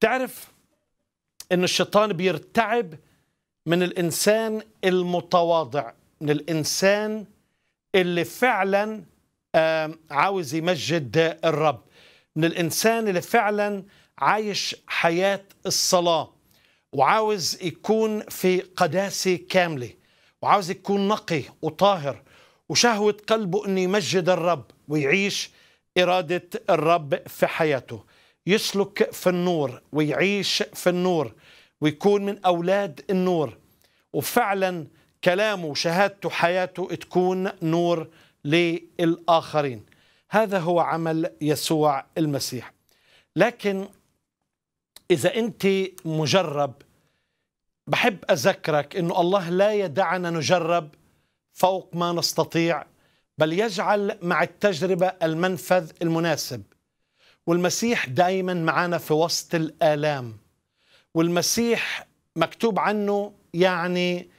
تعرف ان الشيطان بيرتعب من الانسان المتواضع من الانسان اللي فعلا عاوز يمجد الرب من الانسان اللي فعلا عايش حياه الصلاه وعاوز يكون في قداسه كامله وعاوز يكون نقي وطاهر وشهوه قلبه انه يمجد الرب ويعيش اراده الرب في حياته يسلك في النور ويعيش في النور ويكون من أولاد النور وفعلا كلامه وشهادته حياته تكون نور للآخرين هذا هو عمل يسوع المسيح لكن إذا أنت مجرب بحب أذكرك أنه الله لا يدعنا نجرب فوق ما نستطيع بل يجعل مع التجربة المنفذ المناسب والمسيح دايما معنا في وسط الآلام والمسيح مكتوب عنه يعني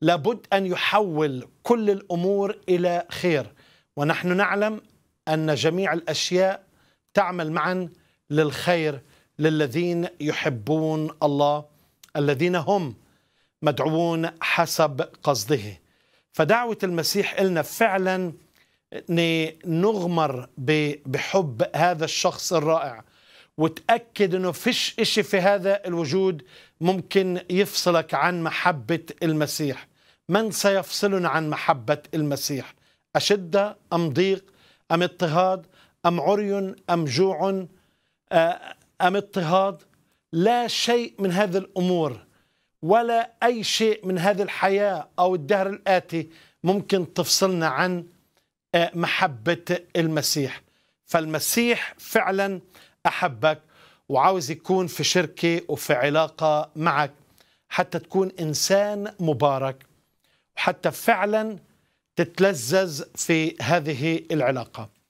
لابد أن يحول كل الأمور إلى خير ونحن نعلم أن جميع الأشياء تعمل معا للخير للذين يحبون الله الذين هم مدعوون حسب قصده فدعوة المسيح إلنا فعلا نغمر بحب هذا الشخص الرائع وتأكد أنه فيش إشي في هذا الوجود ممكن يفصلك عن محبة المسيح من سيفصلنا عن محبة المسيح أشدة أم ضيق أم اضطهاد أم عري أم جوع آه، أم اضطهاد لا شيء من هذه الأمور ولا أي شيء من هذه الحياة أو الدهر الآتي ممكن تفصلنا عن محبة المسيح فالمسيح فعلا أحبك وعاوز يكون في شركة وفي علاقة معك حتى تكون إنسان مبارك وحتى فعلا تتلذذ في هذه العلاقة